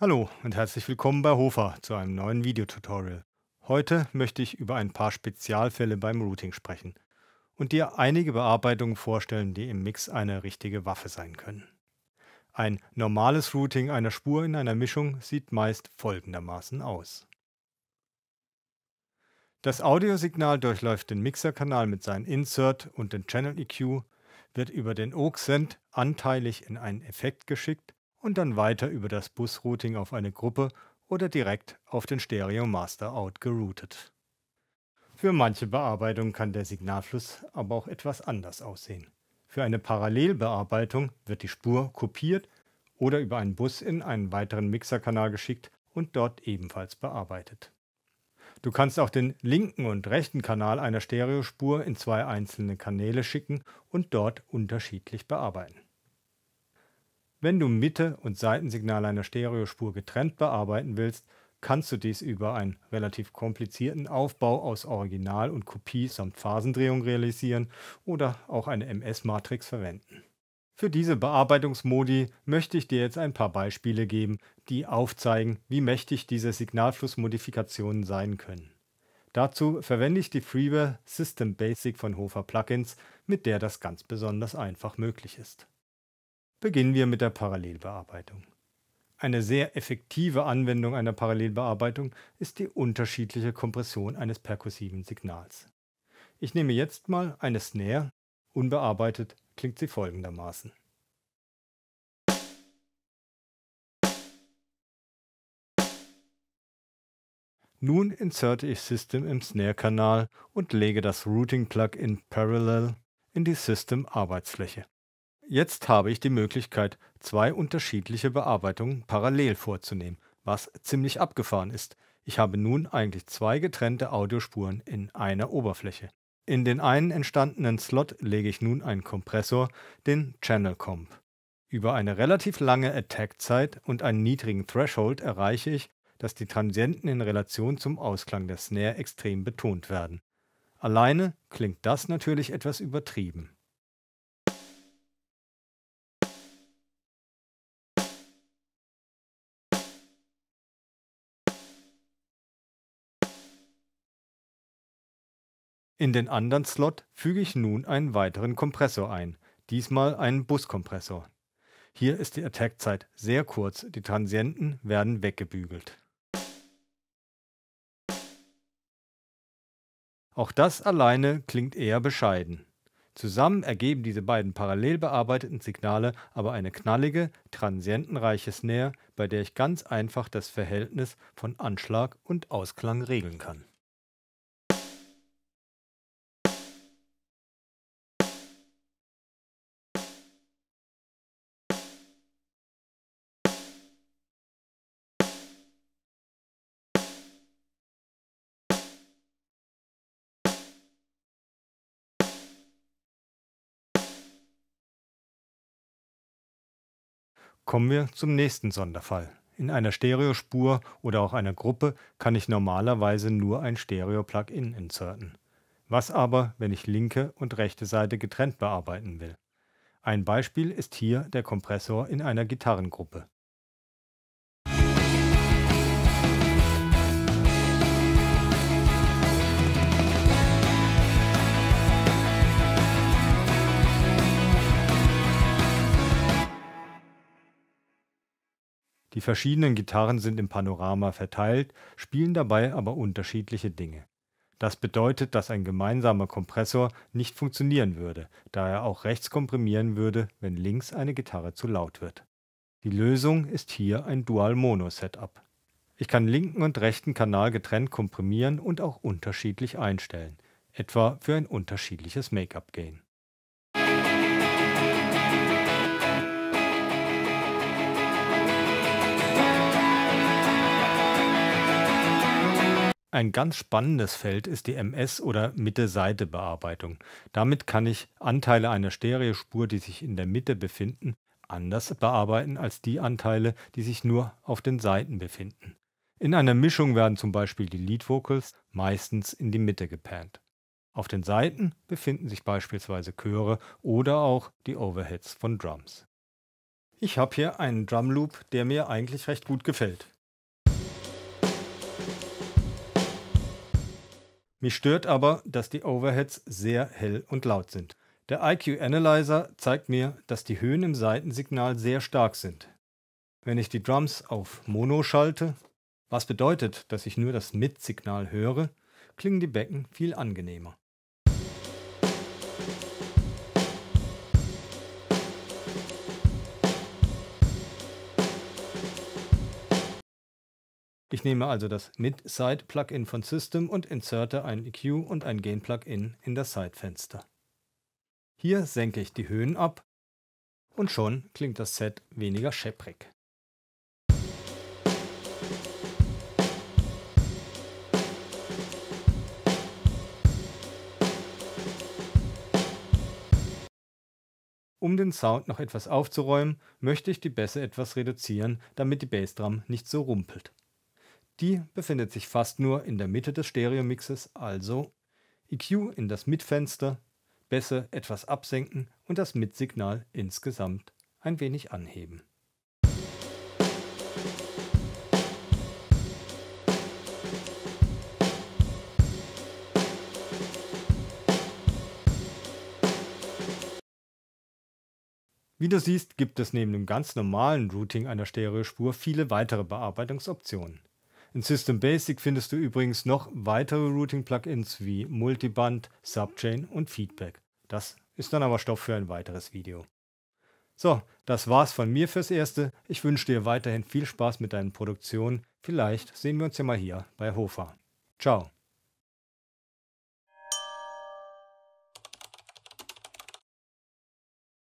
Hallo und herzlich willkommen bei Hofer zu einem neuen Videotutorial. Heute möchte ich über ein paar Spezialfälle beim Routing sprechen und dir einige Bearbeitungen vorstellen, die im Mix eine richtige Waffe sein können. Ein normales Routing einer Spur in einer Mischung sieht meist folgendermaßen aus. Das Audiosignal durchläuft den Mixerkanal mit seinem Insert und den Channel EQ, wird über den Oak send anteilig in einen Effekt geschickt und dann weiter über das Busrouting auf eine Gruppe oder direkt auf den Stereo Master Out geroutet. Für manche Bearbeitung kann der Signalfluss aber auch etwas anders aussehen. Für eine Parallelbearbeitung wird die Spur kopiert oder über einen Bus in einen weiteren Mixerkanal geschickt und dort ebenfalls bearbeitet. Du kannst auch den linken und rechten Kanal einer Stereospur in zwei einzelne Kanäle schicken und dort unterschiedlich bearbeiten. Wenn du Mitte und Seitensignale einer Stereospur getrennt bearbeiten willst, kannst du dies über einen relativ komplizierten Aufbau aus Original und Kopie samt Phasendrehung realisieren oder auch eine MS-Matrix verwenden. Für diese Bearbeitungsmodi möchte ich dir jetzt ein paar Beispiele geben, die aufzeigen, wie mächtig diese Signalflussmodifikationen sein können. Dazu verwende ich die Freeware System Basic von Hofer Plugins, mit der das ganz besonders einfach möglich ist beginnen wir mit der Parallelbearbeitung. Eine sehr effektive Anwendung einer Parallelbearbeitung ist die unterschiedliche Kompression eines perkussiven Signals. Ich nehme jetzt mal eine Snare, unbearbeitet klingt sie folgendermaßen. Nun inserte ich System im Snare-Kanal und lege das Routing-Plugin Parallel in die System-Arbeitsfläche. Jetzt habe ich die Möglichkeit, zwei unterschiedliche Bearbeitungen parallel vorzunehmen, was ziemlich abgefahren ist. Ich habe nun eigentlich zwei getrennte Audiospuren in einer Oberfläche. In den einen entstandenen Slot lege ich nun einen Kompressor, den Channel Comp. Über eine relativ lange Attack-Zeit und einen niedrigen Threshold erreiche ich, dass die Transienten in Relation zum Ausklang der Snare extrem betont werden. Alleine klingt das natürlich etwas übertrieben. In den anderen Slot füge ich nun einen weiteren Kompressor ein, diesmal einen Buskompressor. Hier ist die Attack-Zeit sehr kurz, die Transienten werden weggebügelt. Auch das alleine klingt eher bescheiden. Zusammen ergeben diese beiden parallel bearbeiteten Signale aber eine knallige, transientenreiche Snare, bei der ich ganz einfach das Verhältnis von Anschlag und Ausklang regeln kann. Kommen wir zum nächsten Sonderfall. In einer Stereospur oder auch einer Gruppe kann ich normalerweise nur ein Stereo-Plugin inserten. Was aber, wenn ich linke und rechte Seite getrennt bearbeiten will? Ein Beispiel ist hier der Kompressor in einer Gitarrengruppe. Die verschiedenen Gitarren sind im Panorama verteilt, spielen dabei aber unterschiedliche Dinge. Das bedeutet, dass ein gemeinsamer Kompressor nicht funktionieren würde, da er auch rechts komprimieren würde, wenn links eine Gitarre zu laut wird. Die Lösung ist hier ein Dual-Mono-Setup. Ich kann linken und rechten Kanal getrennt komprimieren und auch unterschiedlich einstellen, etwa für ein unterschiedliches Make-up-Gain. Ein ganz spannendes Feld ist die MS- oder Mitte-Seite-Bearbeitung. Damit kann ich Anteile einer Stereospur, die sich in der Mitte befinden, anders bearbeiten als die Anteile, die sich nur auf den Seiten befinden. In einer Mischung werden zum Beispiel die Lead Vocals meistens in die Mitte gepannt. Auf den Seiten befinden sich beispielsweise Chöre oder auch die Overheads von Drums. Ich habe hier einen Drumloop, der mir eigentlich recht gut gefällt. Mich stört aber, dass die Overheads sehr hell und laut sind. Der IQ Analyzer zeigt mir, dass die Höhen im Seitensignal sehr stark sind. Wenn ich die Drums auf Mono schalte, was bedeutet, dass ich nur das Mid-Signal höre, klingen die Becken viel angenehmer. Ich nehme also das Mid-Side-Plugin von System und inserte ein EQ und ein Gain-Plugin in das Side-Fenster. Hier senke ich die Höhen ab und schon klingt das Set weniger schepprig. Um den Sound noch etwas aufzuräumen, möchte ich die Bässe etwas reduzieren, damit die Bassdrum nicht so rumpelt. Die befindet sich fast nur in der Mitte des Stereomixes, also EQ in das Mid-Fenster, Bässe etwas absenken und das mid insgesamt ein wenig anheben. Wie du siehst, gibt es neben dem ganz normalen Routing einer Stereospur viele weitere Bearbeitungsoptionen. In System Basic findest du übrigens noch weitere Routing-Plugins wie Multiband, Subchain und Feedback. Das ist dann aber Stoff für ein weiteres Video. So, das war's von mir fürs Erste. Ich wünsche dir weiterhin viel Spaß mit deinen Produktionen. Vielleicht sehen wir uns ja mal hier bei Hofer. Ciao.